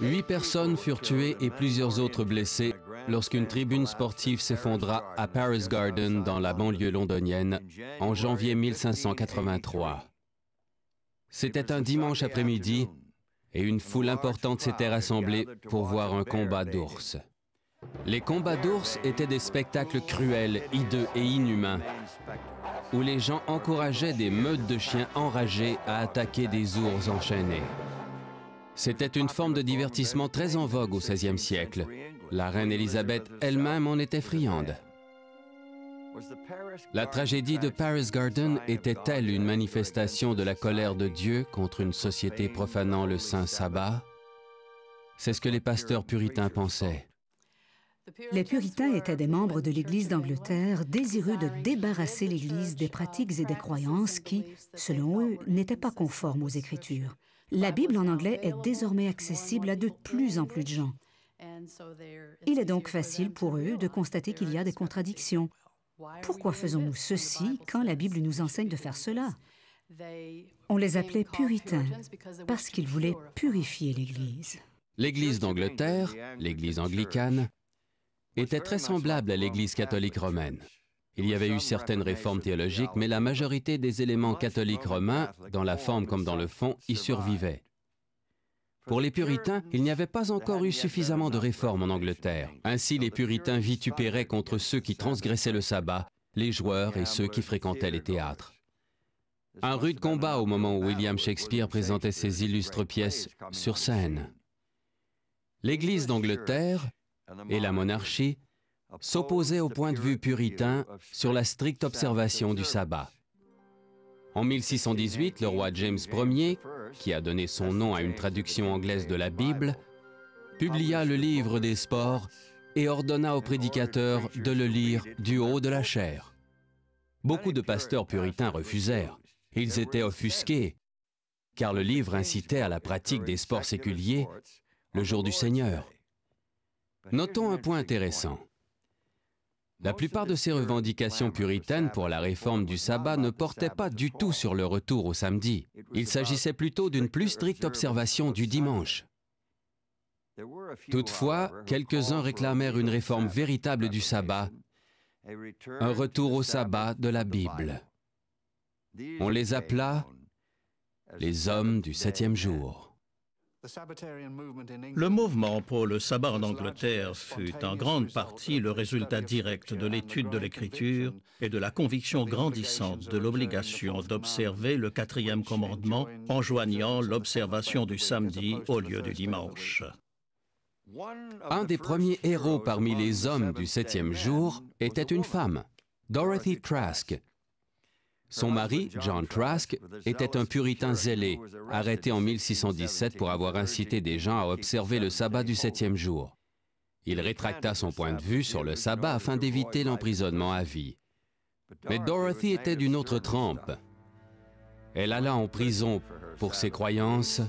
Huit personnes furent tuées et plusieurs autres blessées lorsqu'une tribune sportive s'effondra à Paris Garden dans la banlieue londonienne en janvier 1583. C'était un dimanche après-midi et une foule importante s'était rassemblée pour voir un combat d'ours. Les combats d'ours étaient des spectacles cruels, hideux et inhumains, où les gens encourageaient des meutes de chiens enragés à attaquer des ours enchaînés. C'était une forme de divertissement très en vogue au XVIe siècle. La reine Élisabeth elle-même en était friande. La tragédie de Paris Garden était-elle une manifestation de la colère de Dieu contre une société profanant le saint sabbat C'est ce que les pasteurs puritains pensaient. Les puritains étaient des membres de l'Église d'Angleterre désireux de débarrasser l'Église des pratiques et des croyances qui, selon eux, n'étaient pas conformes aux Écritures. La Bible en anglais est désormais accessible à de plus en plus de gens. Il est donc facile pour eux de constater qu'il y a des contradictions. Pourquoi faisons-nous ceci quand la Bible nous enseigne de faire cela On les appelait puritains parce qu'ils voulaient purifier l'Église. L'Église d'Angleterre, l'Église anglicane, était très semblable à l'Église catholique romaine. Il y avait eu certaines réformes théologiques, mais la majorité des éléments catholiques romains, dans la forme comme dans le fond, y survivaient. Pour les puritains, il n'y avait pas encore eu suffisamment de réformes en Angleterre. Ainsi, les puritains vitupéraient contre ceux qui transgressaient le sabbat, les joueurs et ceux qui fréquentaient les théâtres. Un rude combat au moment où William Shakespeare présentait ses illustres pièces sur scène. L'Église d'Angleterre et la monarchie s'opposait au point de vue puritain sur la stricte observation du sabbat. En 1618, le roi James Ier, qui a donné son nom à une traduction anglaise de la Bible, publia le livre des sports et ordonna aux prédicateurs de le lire du haut de la chair. Beaucoup de pasteurs puritains refusèrent. Ils étaient offusqués, car le livre incitait à la pratique des sports séculiers le jour du Seigneur. Notons un point intéressant. La plupart de ces revendications puritaines pour la réforme du sabbat ne portaient pas du tout sur le retour au samedi. Il s'agissait plutôt d'une plus stricte observation du dimanche. Toutefois, quelques-uns réclamèrent une réforme véritable du sabbat, un retour au sabbat de la Bible. On les appela les hommes du septième jour. Le mouvement pour le sabbat en Angleterre fut en grande partie le résultat direct de l'étude de l'écriture et de la conviction grandissante de l'obligation d'observer le quatrième commandement en joignant l'observation du samedi au lieu du dimanche. Un des premiers héros parmi les hommes du septième jour était une femme, Dorothy Trask, son mari, John Trask, était un puritain zélé, arrêté en 1617 pour avoir incité des gens à observer le sabbat du septième jour. Il rétracta son point de vue sur le sabbat afin d'éviter l'emprisonnement à vie. Mais Dorothy était d'une autre trempe. Elle alla en prison pour ses croyances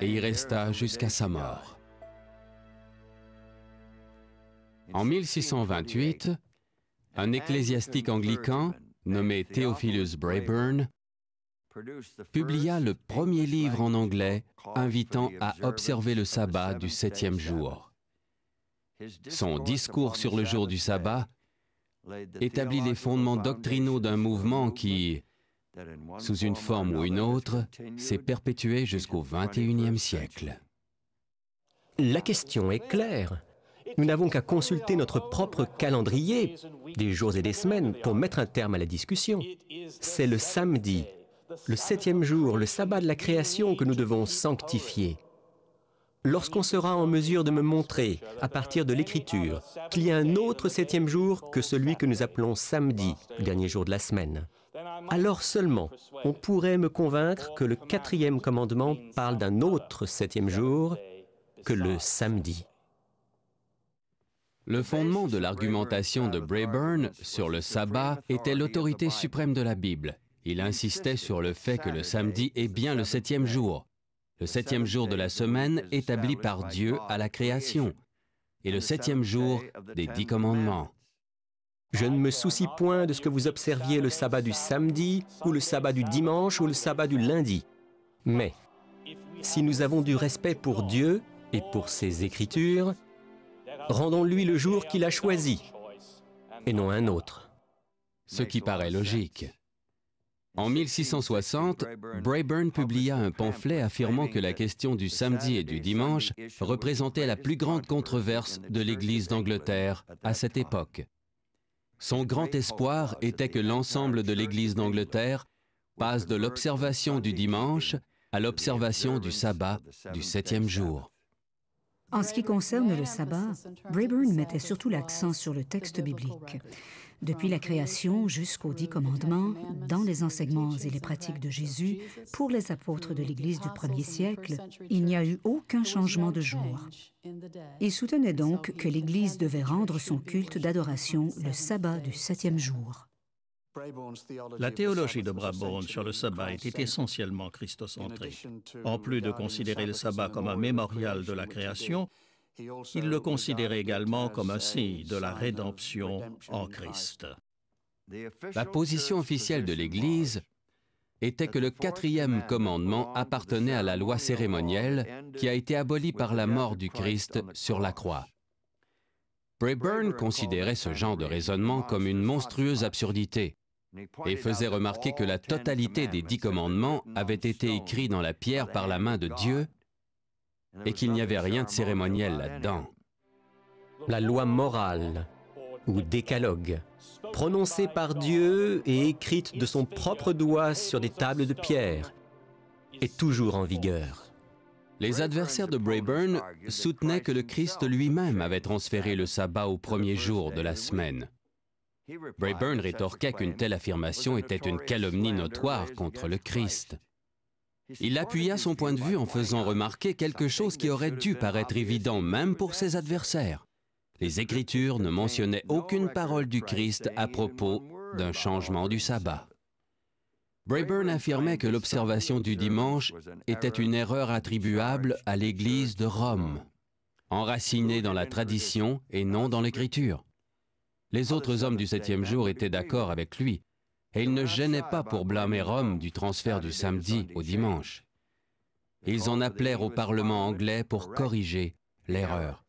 et y resta jusqu'à sa mort. En 1628, un ecclésiastique anglican nommé Theophilus Brayburn, publia le premier livre en anglais invitant à observer le sabbat du septième jour. Son discours sur le jour du sabbat établit les fondements doctrinaux d'un mouvement qui, sous une forme ou une autre, s'est perpétué jusqu'au XXIe siècle. La question est claire. Nous n'avons qu'à consulter notre propre calendrier, des jours et des semaines, pour mettre un terme à la discussion. C'est le samedi, le septième jour, le sabbat de la création que nous devons sanctifier. Lorsqu'on sera en mesure de me montrer, à partir de l'Écriture, qu'il y a un autre septième jour que celui que nous appelons samedi, le dernier jour de la semaine, alors seulement on pourrait me convaincre que le quatrième commandement parle d'un autre septième jour que le samedi. Le fondement de l'argumentation de Brayburn sur le sabbat était l'autorité suprême de la Bible. Il insistait sur le fait que le samedi est bien le septième jour, le septième jour de la semaine établi par Dieu à la création, et le septième jour des dix commandements. Je ne me soucie point de ce que vous observiez le sabbat du samedi, ou le sabbat du dimanche, ou le sabbat du lundi. Mais si nous avons du respect pour Dieu et pour ses écritures, Rendons-lui le jour qu'il a choisi et non un autre. Ce qui paraît logique. En 1660, Brayburn publia un pamphlet affirmant que la question du samedi et du dimanche représentait la plus grande controverse de l'Église d'Angleterre à cette époque. Son grand espoir était que l'ensemble de l'Église d'Angleterre passe de l'observation du dimanche à l'observation du sabbat du septième jour. En ce qui concerne le sabbat, Braeburn mettait surtout l'accent sur le texte biblique. Depuis la création jusqu'aux dix commandements, dans les enseignements et les pratiques de Jésus, pour les apôtres de l'Église du premier siècle, il n'y a eu aucun changement de jour. Il soutenait donc que l'Église devait rendre son culte d'adoration le sabbat du septième jour. La théologie de Brabourne sur le sabbat était essentiellement christocentrée. En plus de considérer le sabbat comme un mémorial de la création, il le considérait également comme un signe de la rédemption en Christ. La position officielle de l'Église était que le quatrième commandement appartenait à la loi cérémonielle qui a été abolie par la mort du Christ sur la croix. Brayburn considérait ce genre de raisonnement comme une monstrueuse absurdité et faisait remarquer que la totalité des dix commandements avait été écrits dans la pierre par la main de Dieu et qu'il n'y avait rien de cérémoniel là-dedans. La loi morale, ou décalogue, prononcée par Dieu et écrite de son propre doigt sur des tables de pierre, est toujours en vigueur. Les adversaires de Brayburn soutenaient que le Christ lui-même avait transféré le sabbat au premier jour de la semaine Brayburn rétorquait qu'une telle affirmation était une calomnie notoire contre le Christ. Il appuya son point de vue en faisant remarquer quelque chose qui aurait dû paraître évident même pour ses adversaires. Les Écritures ne mentionnaient aucune parole du Christ à propos d'un changement du sabbat. Brayburn affirmait que l'observation du dimanche était une erreur attribuable à l'Église de Rome, enracinée dans la tradition et non dans l'Écriture. Les autres hommes du septième jour étaient d'accord avec lui, et ils ne gênaient pas pour blâmer Rome du transfert du samedi au dimanche. Ils en appelèrent au Parlement anglais pour corriger l'erreur.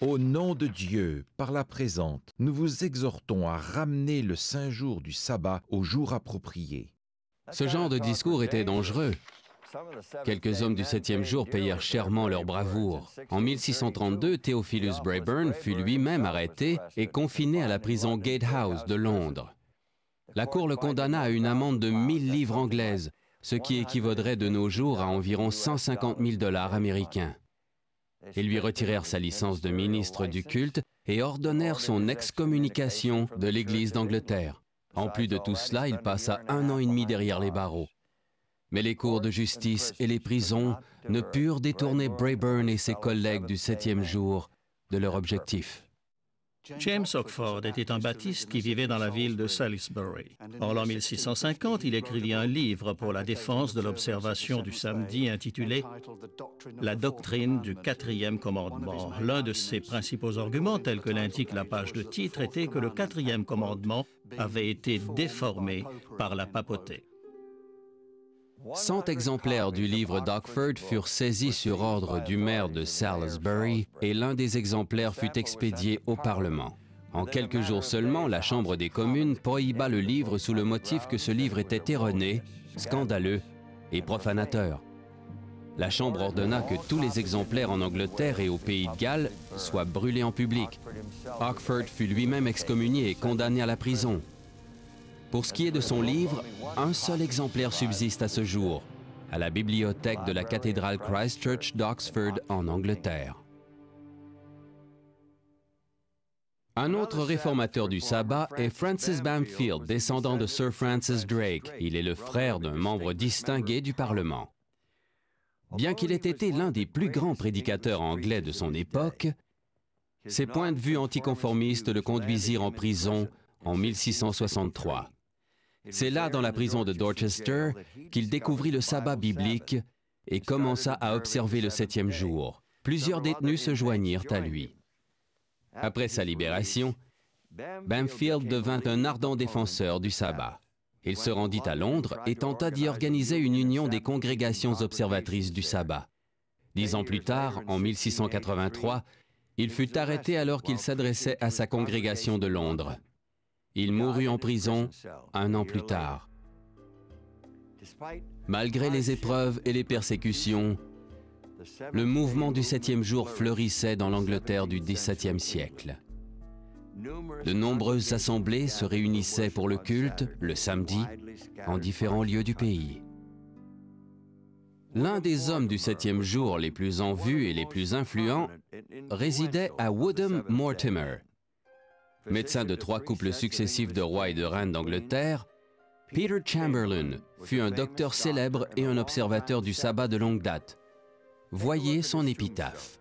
Au nom de Dieu, par la présente, nous vous exhortons à ramener le saint jour du sabbat au jour approprié. Ce genre de discours était dangereux, Quelques hommes du septième jour payèrent chèrement leur bravoure. En 1632, Theophilus Braeburn fut lui-même arrêté et confiné à la prison Gatehouse de Londres. La Cour le condamna à une amende de 1000 livres anglaises, ce qui équivaudrait de nos jours à environ 150 000 dollars américains. Ils lui retirèrent sa licence de ministre du culte et ordonnèrent son excommunication de l'Église d'Angleterre. En plus de tout cela, il passa un an et demi derrière les barreaux. Mais les cours de justice et les prisons ne purent détourner Brayburn et ses collègues du septième jour de leur objectif. James Ockford était un baptiste qui vivait dans la ville de Salisbury. En l'an 1650, il écrivit un livre pour la défense de l'observation du samedi intitulé La doctrine du quatrième commandement. L'un de ses principaux arguments, tel que l'indique la page de titre, était que le quatrième commandement avait été déformé par la papauté. 100 exemplaires du livre d'Ockford furent saisis sur ordre du maire de Salisbury et l'un des exemplaires fut expédié au Parlement. En quelques jours seulement, la Chambre des communes prohiba le livre sous le motif que ce livre était erroné, scandaleux et profanateur. La Chambre ordonna que tous les exemplaires en Angleterre et au Pays de Galles soient brûlés en public. Ockford fut lui-même excommunié et condamné à la prison. Pour ce qui est de son livre, un seul exemplaire subsiste à ce jour, à la bibliothèque de la cathédrale Christchurch d'Oxford en Angleterre. Un autre réformateur du sabbat est Francis Bamfield, descendant de Sir Francis Drake. Il est le frère d'un membre distingué du Parlement. Bien qu'il ait été l'un des plus grands prédicateurs anglais de son époque, ses points de vue anticonformistes le conduisirent en prison en 1663. C'est là, dans la prison de Dorchester, qu'il découvrit le sabbat biblique et commença à observer le septième jour. Plusieurs détenus se joignirent à lui. Après sa libération, Bamfield devint un ardent défenseur du sabbat. Il se rendit à Londres et tenta d'y organiser une union des congrégations observatrices du sabbat. Dix ans plus tard, en 1683, il fut arrêté alors qu'il s'adressait à sa congrégation de Londres. Il mourut en prison un an plus tard. Malgré les épreuves et les persécutions, le mouvement du septième jour fleurissait dans l'Angleterre du XVIIe siècle. De nombreuses assemblées se réunissaient pour le culte, le samedi, en différents lieux du pays. L'un des hommes du septième jour les plus en vue et les plus influents résidait à Woodham Mortimer, médecin de trois couples successifs de rois et de reines d'Angleterre, Peter Chamberlain fut un docteur célèbre et un observateur du sabbat de longue date. Voyez son épitaphe.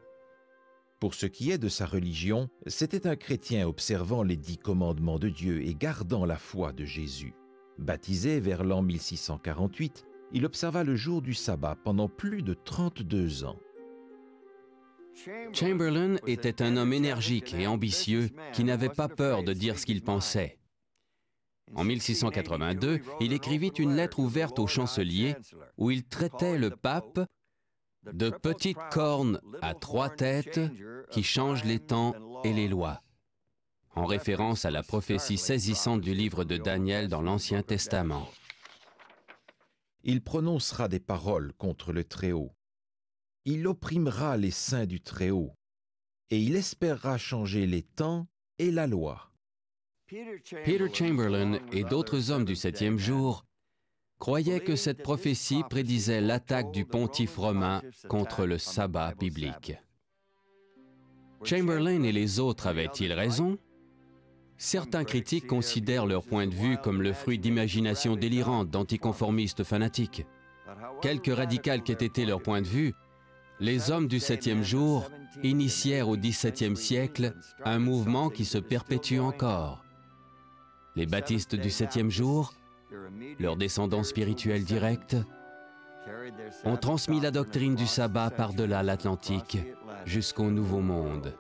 Pour ce qui est de sa religion, c'était un chrétien observant les dix commandements de Dieu et gardant la foi de Jésus. Baptisé vers l'an 1648, il observa le jour du sabbat pendant plus de 32 ans. Chamberlain était un homme énergique et ambitieux qui n'avait pas peur de dire ce qu'il pensait. En 1682, il écrivit une lettre ouverte au chancelier où il traitait le pape de petites cornes à trois têtes qui changent les temps et les lois, en référence à la prophétie saisissante du livre de Daniel dans l'Ancien Testament. Il prononcera des paroles contre le Très-Haut, il opprimera les saints du Très-Haut, et il espérera changer les temps et la loi. Peter Chamberlain et d'autres hommes du septième jour croyaient que cette prophétie prédisait l'attaque du pontife romain contre le sabbat biblique. Chamberlain et les autres avaient-ils raison Certains critiques considèrent leur point de vue comme le fruit d'imaginations délirantes d'anticonformistes fanatiques. Quelque radical qu'ait été leur point de vue, les hommes du septième jour initièrent au XVIIe siècle un mouvement qui se perpétue encore. Les baptistes du septième jour, leurs descendants spirituels directs, ont transmis la doctrine du sabbat par-delà l'Atlantique jusqu'au Nouveau Monde.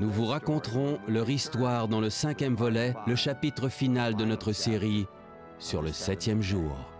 Nous vous raconterons leur histoire dans le cinquième volet, le chapitre final de notre série sur le septième jour.